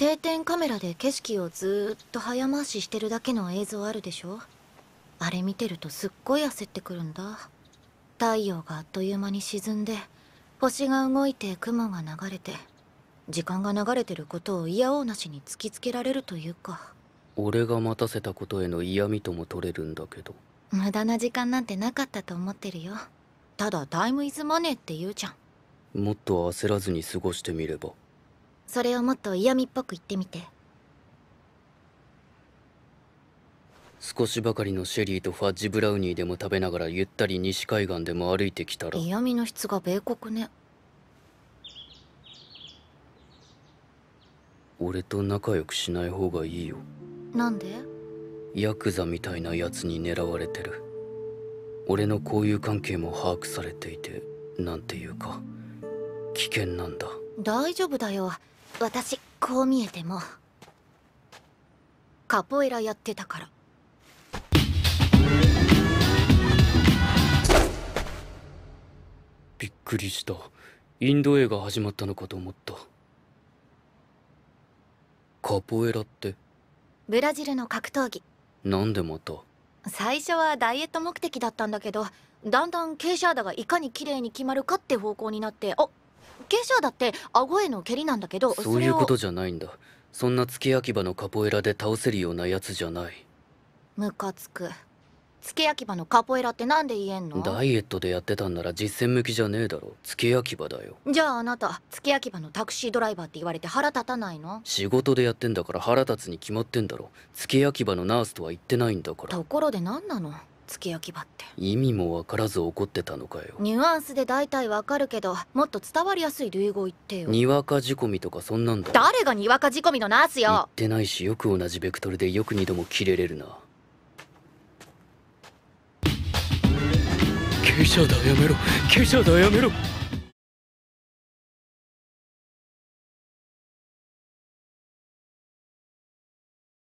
定点カメラで景色をずっと早回ししてるだけの映像あるでしょあれ見てるとすっごい焦ってくるんだ太陽があっという間に沈んで星が動いて雲が流れて時間が流れてることを嫌おうなしに突きつけられるというか俺が待たせたことへの嫌味とも取れるんだけど無駄な時間なんてなかったと思ってるよただタイムイズマネーって言うじゃんもっと焦らずに過ごしてみればそれをもっと嫌味っぽく言ってみて少しばかりのシェリーとファッジブラウニーでも食べながらゆったり西海岸でも歩いてきたら嫌味の質が米国ね俺と仲良くしない方がいいよなんでヤクザみたいなやつに狙われてる俺の交友関係も把握されていてなんていうか危険なんだ大丈夫だよ私こう見えてもカポエラやってたからびっくりしたインド映画始まったのかと思ったカポエラってブラジルの格闘技なんでまた最初はダイエット目的だったんだけどだんだん傾斜だがいかに綺麗に決まるかって方向になってあ化粧だって顎への蹴りなんだけどそういうことじゃないんだそんな付け焼き場のカポエラで倒せるようなやつじゃないムカつく付け焼き場のカポエラってなんで言えんのダイエットでやってたんなら実践向きじゃねえだろ付け焼き場だよじゃああなた付け焼き場のタクシードライバーって言われて腹立たないの仕事でやってんだから腹立つに決まってんだろ付け焼き場のナースとは言ってないんだからところで何なの付け焼き場って意味も分からず怒ってたのかよニュアンスで大体分かるけどもっと伝わりやすい類語言ってよにわか仕込みとかそんなんだ誰がにわか仕込みのナースよ言ってないしよく同じベクトルでよく二度も切れれるなちゃだやめろちゃだやめろ